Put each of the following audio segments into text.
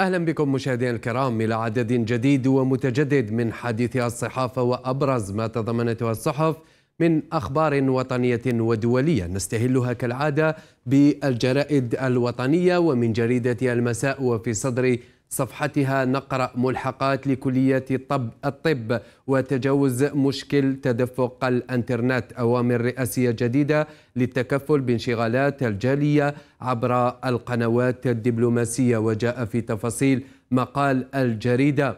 أهلا بكم مشاهدينا الكرام إلى عدد جديد ومتجدد من حديثها الصحافة وأبرز ما تضمنته الصحف من أخبار وطنية ودولية نستهلها كالعادة بالجرائد الوطنية ومن جريدة المساء وفي صدر صفحتها نقرأ ملحقات لكلية الطب, الطب وتجاوز مشكل تدفق الانترنت أوامر رئاسية جديدة للتكفل بانشغالات الجالية عبر القنوات الدبلوماسية وجاء في تفاصيل مقال الجريدة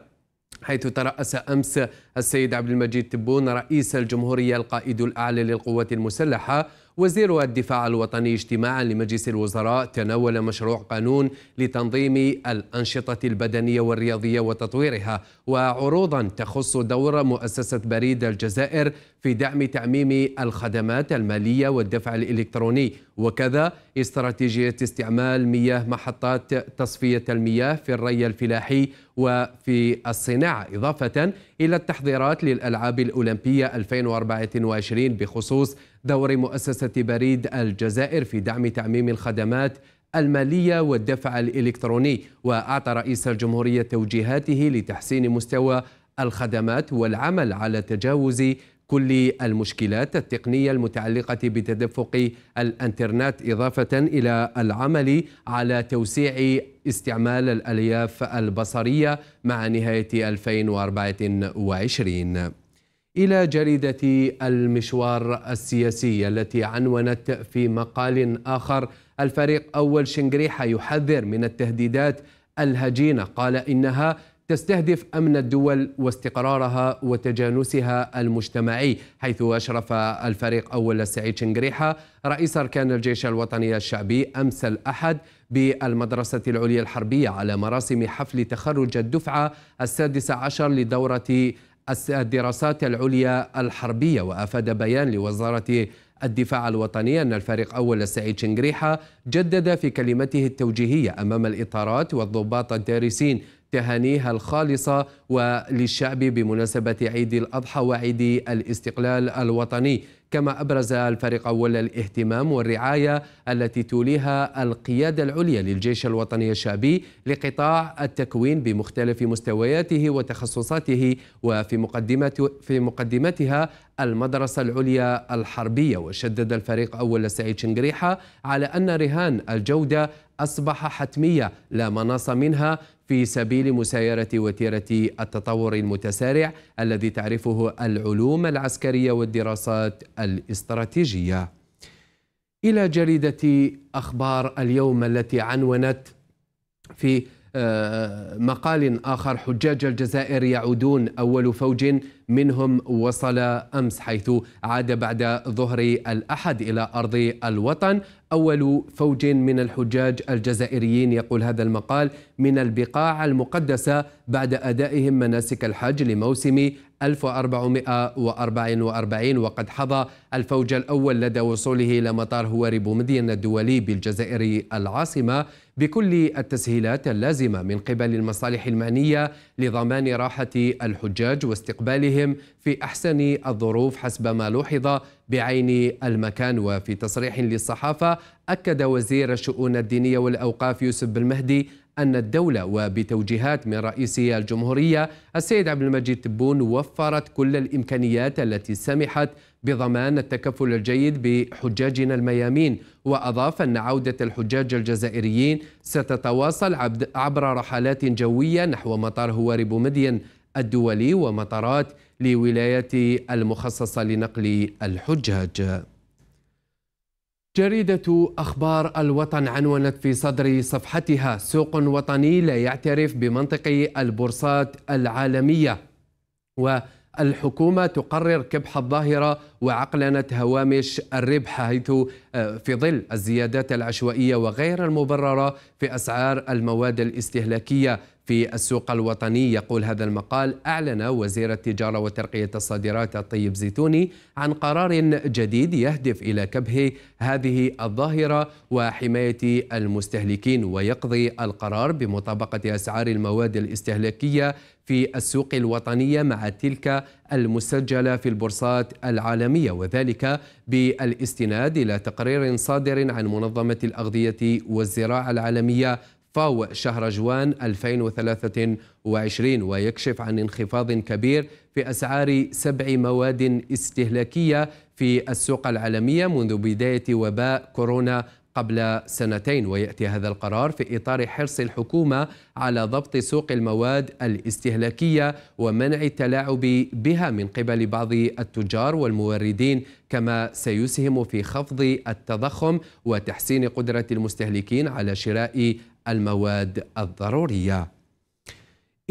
حيث ترأس أمس السيد عبد المجيد تبون رئيس الجمهورية القائد الأعلى للقوات المسلحة وزير الدفاع الوطني اجتماعا لمجلس الوزراء تناول مشروع قانون لتنظيم الأنشطة البدنية والرياضية وتطويرها وعروضا تخص دور مؤسسة بريد الجزائر في دعم تعميم الخدمات المالية والدفع الإلكتروني وكذا استراتيجية استعمال مياه محطات تصفية المياه في الري الفلاحي وفي الصناعة إضافة إلى التحضيرات للألعاب الأولمبية 2024 بخصوص دور مؤسسة بريد الجزائر في دعم تعميم الخدمات المالية والدفع الإلكتروني وأعطى رئيس الجمهورية توجيهاته لتحسين مستوى الخدمات والعمل على تجاوز كل المشكلات التقنية المتعلقة بتدفق الانترنت إضافة إلى العمل على توسيع استعمال الألياف البصرية مع نهاية 2024 إلى جريدة المشوار السياسي التي عنونت في مقال آخر الفريق أول شنقريحة يحذر من التهديدات الهجينة قال إنها تستهدف امن الدول واستقرارها وتجانسها المجتمعي حيث اشرف الفريق اول السعيد شنقريحه رئيس اركان الجيش الوطني الشعبي امس الاحد بالمدرسه العليا الحربيه على مراسم حفل تخرج الدفعه السادسه عشر لدوره الدراسات العليا الحربية وأفاد بيان لوزارة الدفاع الوطني أن الفريق أول السعيد شنقريحة جدد في كلمته التوجيهية أمام الإطارات والضباط الدارسين تهانيها الخالصة وللشعب بمناسبة عيد الأضحى وعيد الاستقلال الوطني كما أبرز الفريق أول الاهتمام والرعاية التي توليها القيادة العليا للجيش الوطني الشعبي لقطاع التكوين بمختلف مستوياته وتخصصاته وفي مقدمة في مقدمتها المدرسة العليا الحربية وشدد الفريق أول سعيد شنقريحة على أن رهان الجودة أصبح حتمية لا مناص منها في سبيل مسايرة وتيرة التطور المتسارع الذي تعرفه العلوم العسكرية والدراسات الاستراتيجية إلى جريدة أخبار اليوم التي عنونت في آه، مقال آخر حجاج الجزائر يعودون أول فوج منهم وصل أمس حيث عاد بعد ظهر الأحد إلى أرض الوطن أول فوج من الحجاج الجزائريين يقول هذا المقال من البقاع المقدسة بعد أدائهم مناسك الحج لموسم 1444 وقد حظى الفوج الأول لدى وصوله إلى مطار هواري بومدين الدولي بالجزائر العاصمة بكل التسهيلات اللازمة من قبل المصالح المعنية لضمان راحة الحجاج واستقبالهم في أحسن الظروف حسب ما لوحظ بعين المكان وفي تصريح للصحافة أكد وزير الشؤون الدينية والأوقاف يوسف بالمهدي أن الدولة وبتوجيهات من رئيس الجمهورية السيد عبد المجيد تبون وفرت كل الإمكانيات التي سمحت بضمان التكفل الجيد بحجاجنا الميامين وأضاف أن عودة الحجاج الجزائريين ستتواصل عبر رحلات جوية نحو مطار هواري بومدين الدولي ومطارات لولايات المخصصة لنقل الحجاج جريدة أخبار الوطن عنونت في صدر صفحتها سوق وطني لا يعترف بمنطق البورصات العالمية والحكومة تقرر كبح الظاهرة وعقلنة هوامش الربح حيث آه، في ظل الزيادات العشوائية وغير المبررة في أسعار المواد الاستهلاكية في السوق الوطني يقول هذا المقال أعلن وزير التجارة وترقية الصادرات الطيب زيتوني عن قرار جديد يهدف إلى كبه هذه الظاهرة وحماية المستهلكين ويقضي القرار بمطابقة أسعار المواد الاستهلاكية في السوق الوطنية مع تلك المسجلة في البورصات العالمية وذلك بالاستناد إلى تقرير صادر عن منظمة الأغذية والزراعة العالمية فاو شهر جوان 2023 ويكشف عن انخفاض كبير في أسعار سبع مواد استهلاكية في السوق العالمية منذ بداية وباء كورونا قبل سنتين وياتي هذا القرار في اطار حرص الحكومه على ضبط سوق المواد الاستهلاكيه ومنع التلاعب بها من قبل بعض التجار والموردين كما سيسهم في خفض التضخم وتحسين قدره المستهلكين على شراء المواد الضروريه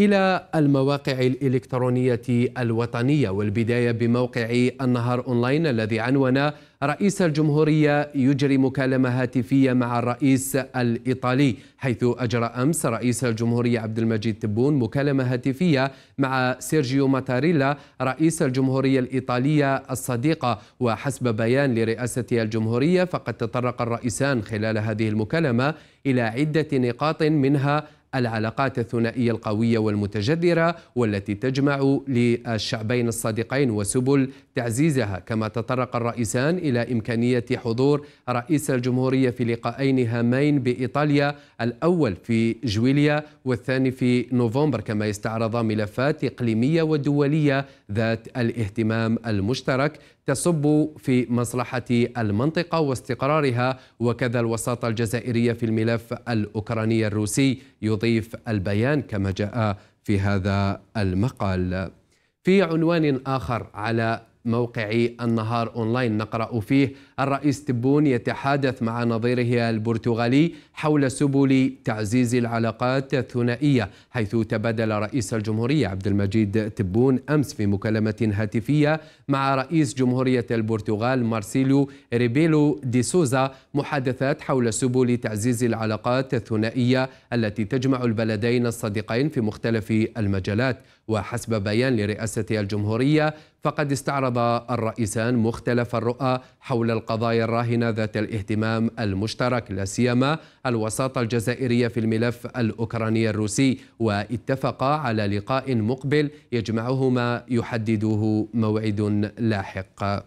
إلى المواقع الإلكترونية الوطنية والبداية بموقع النهار أونلاين الذي عنون رئيس الجمهورية يجري مكالمة هاتفية مع الرئيس الإيطالي حيث أجرى أمس رئيس الجمهورية عبد المجيد تبون مكالمة هاتفية مع سيرجيو ماتاريلا رئيس الجمهورية الإيطالية الصديقة وحسب بيان لرئاسة الجمهورية فقد تطرق الرئيسان خلال هذه المكالمة إلى عدة نقاط منها العلاقات الثنائية القوية والمتجذرة والتي تجمع للشعبين الصادقين وسبل تعزيزها كما تطرق الرئيسان إلى إمكانية حضور رئيس الجمهورية في لقاءين هامين بإيطاليا الأول في جويليا والثاني في نوفمبر كما يستعرض ملفات إقليمية ودولية ذات الاهتمام المشترك تصب في مصلحة المنطقة واستقرارها وكذا الوساطة الجزائرية في الملف الأوكراني الروسي يضيف البيان كما جاء في هذا المقال في عنوان آخر على موقع النهار أونلاين نقرأ فيه الرئيس تبون يتحدث مع نظيره البرتغالي حول سبل تعزيز العلاقات الثنائية حيث تبادل رئيس الجمهورية عبد المجيد تبون أمس في مكالمة هاتفية مع رئيس جمهورية البرتغال مارسيلو ريبيلو دي سوزا محادثات حول سبل تعزيز العلاقات الثنائية التي تجمع البلدين الصديقين في مختلف المجالات وحسب بيان لرئاسة الجمهورية فقد استعرض الرئيسان مختلف الرؤى حول القضاء القضايا الراهنة ذات الاهتمام المشترك لا سيما الوساطة الجزائرية في الملف الأوكراني الروسي واتفقا على لقاء مقبل يجمعهما يحدده موعد لاحق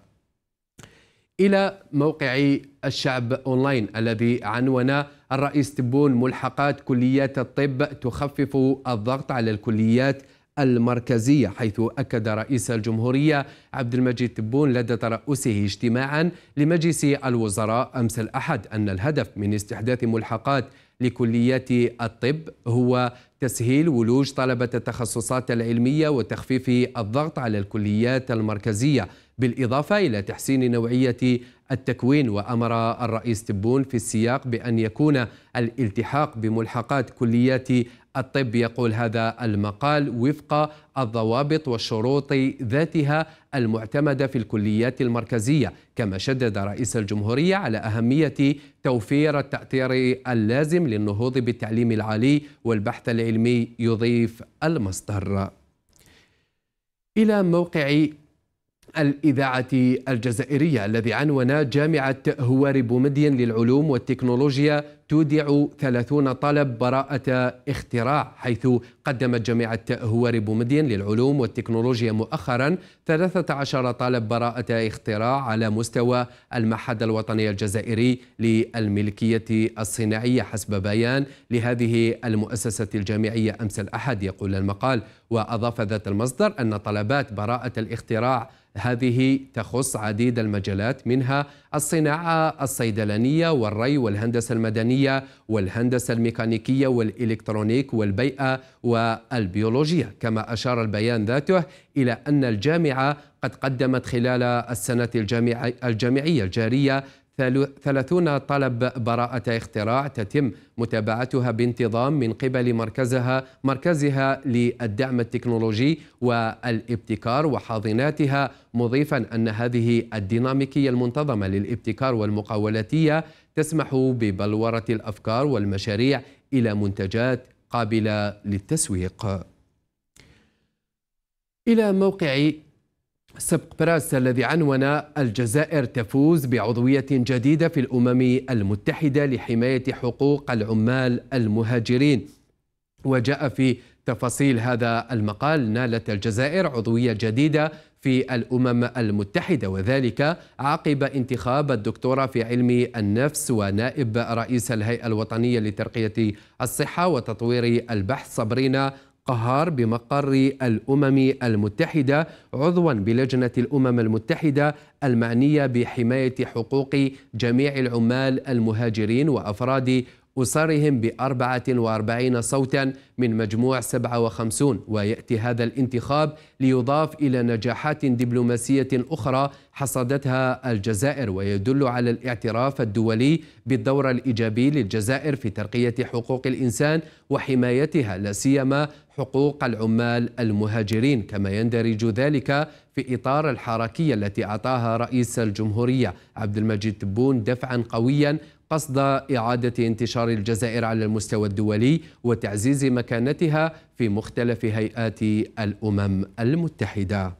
إلى موقع الشعب أونلاين الذي عنون الرئيس تبون ملحقات كليات الطب تخفف الضغط على الكليات المركزية حيث أكد رئيس الجمهورية عبد المجيد تبون لدى ترأسه اجتماعا لمجلس الوزراء أمس الأحد أن الهدف من استحداث ملحقات لكليات الطب هو تسهيل ولوج طلبة التخصصات العلمية وتخفيف الضغط على الكليات المركزية بالإضافة إلى تحسين نوعية التكوين وأمر الرئيس تبون في السياق بأن يكون الالتحاق بملحقات كليات الطب يقول هذا المقال وفق الضوابط والشروط ذاتها المعتمده في الكليات المركزيه، كما شدد رئيس الجمهوريه على اهميه توفير التاطير اللازم للنهوض بالتعليم العالي والبحث العلمي يضيف المصدر. الى موقع الإذاعة الجزائرية الذي عنون جامعة هواري بومدين للعلوم والتكنولوجيا تودع 30 طلب براءة اختراع حيث قدمت جامعة هواري بومدين للعلوم والتكنولوجيا مؤخرا 13 طلب براءة اختراع على مستوى المعهد الوطني الجزائري للملكية الصناعية حسب بيان لهذه المؤسسة الجامعية أمس الأحد يقول المقال وأضاف ذات المصدر أن طلبات براءة الاختراع هذه تخص عديد المجالات منها الصناعة الصيدلانية والري والهندسة المدنية والهندسة الميكانيكية والإلكترونيك والبيئة والبيولوجيا كما أشار البيان ذاته إلى أن الجامعة قد قدمت خلال السنة الجامعية الجارية 30 طلب براءة اختراع تتم متابعتها بانتظام من قبل مركزها مركزها للدعم التكنولوجي والابتكار وحاضناتها مضيفا أن هذه الديناميكية المنتظمة للابتكار والمقاولاتية تسمح ببلورة الأفكار والمشاريع إلى منتجات قابلة للتسويق إلى موقع سبق براس الذي عنون الجزائر تفوز بعضوية جديدة في الأمم المتحدة لحماية حقوق العمال المهاجرين وجاء في تفاصيل هذا المقال نالت الجزائر عضوية جديدة في الأمم المتحدة وذلك عقب انتخاب الدكتورة في علم النفس ونائب رئيس الهيئة الوطنية لترقية الصحة وتطوير البحث صبرينا قهار بمقر الأمم المتحدة عضوا بلجنة الأمم المتحدة المعنية بحماية حقوق جميع العمال المهاجرين وأفراد أسرهم بأربعة وأربعين صوتا من مجموع 57 ويأتي هذا الانتخاب ليضاف إلى نجاحات دبلوماسية أخرى حصدتها الجزائر ويدل على الاعتراف الدولي بالدور الإيجابي للجزائر في ترقية حقوق الإنسان وحمايتها لا سيما حقوق العمال المهاجرين كما يندرج ذلك في إطار الحركية التي أعطاها رئيس الجمهورية عبد المجيد تبون دفعا قويا قصد إعادة انتشار الجزائر على المستوى الدولي وتعزيز مكانتها في مختلف هيئات الأمم المتحدة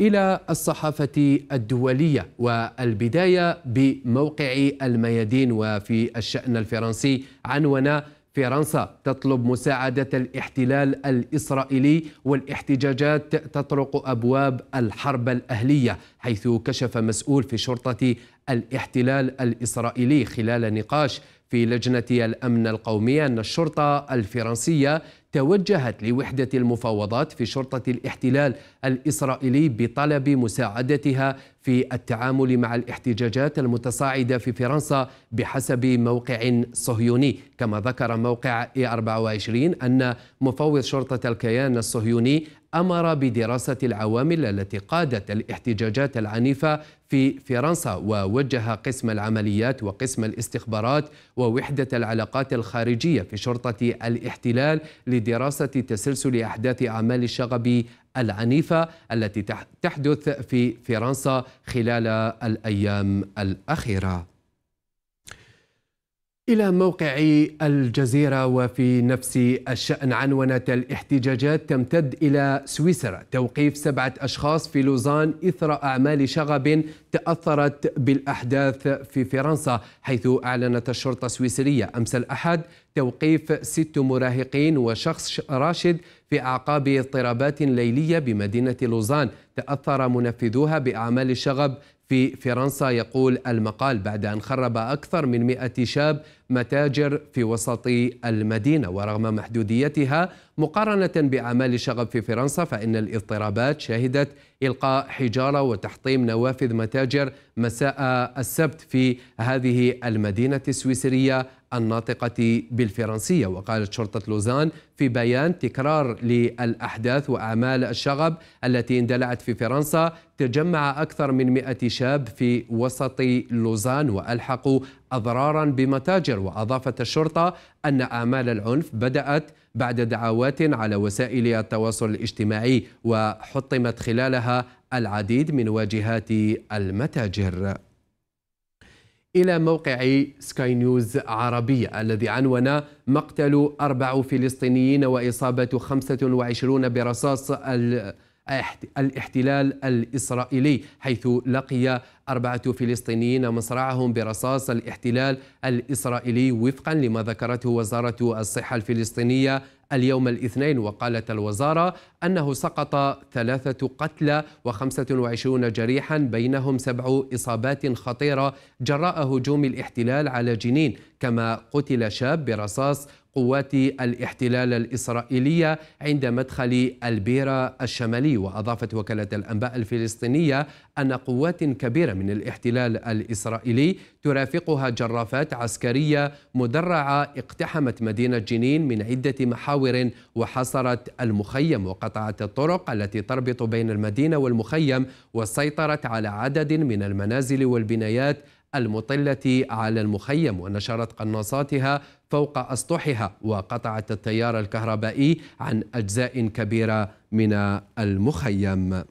إلى الصحافة الدولية والبداية بموقع الميادين وفي الشأن الفرنسي عنونا فرنسا تطلب مساعدة الاحتلال الإسرائيلي والاحتجاجات تطرق أبواب الحرب الأهلية حيث كشف مسؤول في شرطة الاحتلال الإسرائيلي خلال نقاش في لجنة الأمن القومي أن الشرطة الفرنسية توجهت لوحدة المفاوضات في شرطة الاحتلال الإسرائيلي بطلب مساعدتها في التعامل مع الاحتجاجات المتصاعدة في فرنسا بحسب موقع صهيوني كما ذكر موقع اي 24 أن مفوض شرطة الكيان الصهيوني امر بدراسه العوامل التي قادت الاحتجاجات العنيفه في فرنسا ووجه قسم العمليات وقسم الاستخبارات ووحده العلاقات الخارجيه في شرطه الاحتلال لدراسه تسلسل احداث اعمال الشغب العنيفة التي تحدث في فرنسا خلال الأيام الأخيرة إلى موقع الجزيرة وفي نفس الشأن عنونة الاحتجاجات تمتد إلى سويسرا توقيف سبعة أشخاص في لوزان إثر أعمال شغب تأثرت بالأحداث في فرنسا حيث أعلنت الشرطة السويسرية أمس الأحد توقيف ست مراهقين وشخص راشد في أعقاب اضطرابات ليلية بمدينة لوزان تأثر منفذوها بأعمال الشغب في فرنسا يقول المقال بعد أن خرب أكثر من 100 شاب متاجر في وسط المدينة ورغم محدوديتها مقارنة بأعمال الشغب في فرنسا فإن الاضطرابات شهدت إلقاء حجارة وتحطيم نوافذ متاجر مساء السبت في هذه المدينة السويسرية الناطقة بالفرنسية وقالت شرطة لوزان في بيان تكرار للأحداث وأعمال الشغب التي اندلعت في فرنسا تجمع أكثر من 100 شاب في وسط لوزان وألحقوا أضرارا بمتاجر وأضافت الشرطة أن آمال العنف بدأت بعد دعوات على وسائل التواصل الاجتماعي وحطمت خلالها العديد من واجهات المتاجر إلى موقع سكاي نيوز عربية الذي عنون مقتل أربع فلسطينيين وإصابة 25 برصاص الاحتلال الإسرائيلي حيث لقي أربعة فلسطينيين مصرعهم برصاص الاحتلال الإسرائيلي وفقا لما ذكرته وزارة الصحة الفلسطينية اليوم الاثنين وقالت الوزارة أنه سقط ثلاثة قتلى و25 جريحا بينهم سبع إصابات خطيرة جراء هجوم الاحتلال على جنين كما قتل شاب برصاص قوات الاحتلال الإسرائيلية عند مدخل البيرة الشمالي وأضافت وكالة الأنباء الفلسطينية أن قوات كبيرة من الاحتلال الإسرائيلي ترافقها جرافات عسكرية مدرعة اقتحمت مدينة جنين من عدة محاور وحصرت المخيم وقطعت الطرق التي تربط بين المدينة والمخيم وسيطرت على عدد من المنازل والبنايات المطلة على المخيم ونشرت قناصاتها فوق أسطحها وقطعت التيار الكهربائي عن أجزاء كبيرة من المخيم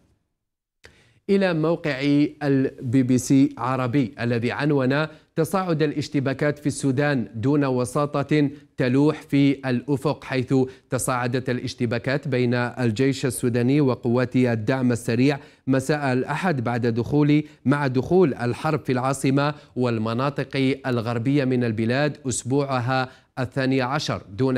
إلى موقع البي بي سي عربي الذي عنون تصاعد الاشتباكات في السودان دون وساطة تلوح في الأفق حيث تصاعدت الاشتباكات بين الجيش السوداني وقوات الدعم السريع مساء الأحد بعد دخول مع دخول الحرب في العاصمة والمناطق الغربية من البلاد أسبوعها الثاني عشر دون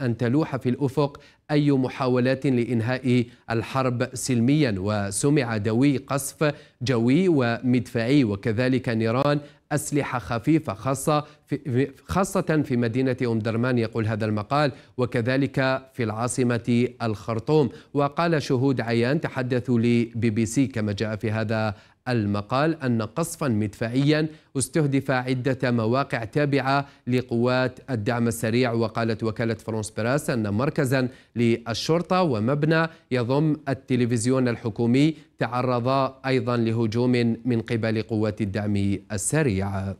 أن تلوح في الأفق أي محاولات لإنهاء الحرب سلميا وسمع دوي قصف جوي ومدفعي وكذلك نيران أسلحة خفيفة خاصة في خاصة في مدينة أم درمان يقول هذا المقال وكذلك في العاصمة الخرطوم وقال شهود عيان تحدثوا لبي بي سي كما جاء في هذا المقال أن قصفا مدفعيا استهدف عدة مواقع تابعة لقوات الدعم السريع وقالت وكالة فرانس براس أن مركزا للشرطة ومبنى يضم التلفزيون الحكومي تعرض أيضا لهجوم من قبل قوات الدعم السريع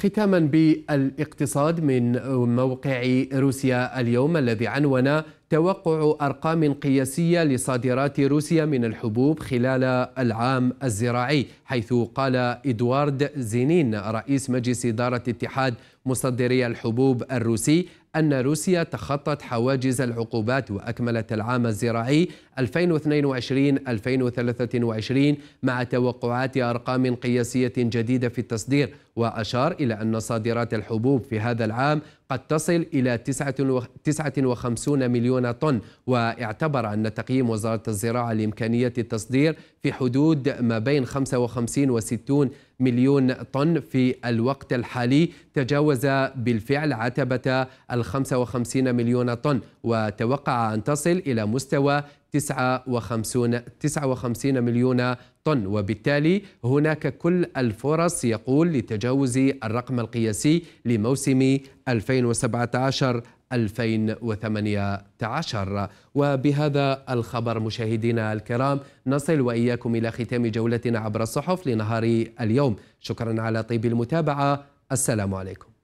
ختاما بالاقتصاد من موقع روسيا اليوم الذي عنون توقع أرقام قياسية لصادرات روسيا من الحبوب خلال العام الزراعي حيث قال إدوارد زينين رئيس مجلس إدارة اتحاد مصدري الحبوب الروسي أن روسيا تخطت حواجز العقوبات وأكملت العام الزراعي 2022-2023 مع توقعات أرقام قياسية جديدة في التصدير وأشار إلى أن صادرات الحبوب في هذا العام قد تصل إلى 59 مليون طن واعتبر أن تقييم وزارة الزراعة لإمكانية التصدير في حدود ما بين 55 و 60 مليون طن في الوقت الحالي تجاوز بالفعل عتبة ال 55 مليون طن وتوقع أن تصل إلى مستوى 59 59 مليون طن وبالتالي هناك كل الفرص يقول لتجاوز الرقم القياسي لموسم 2017 2018 وبهذا الخبر مشاهدينا الكرام نصل وإياكم إلى ختام جولتنا عبر الصحف لنهار اليوم شكرا على طيب المتابعة السلام عليكم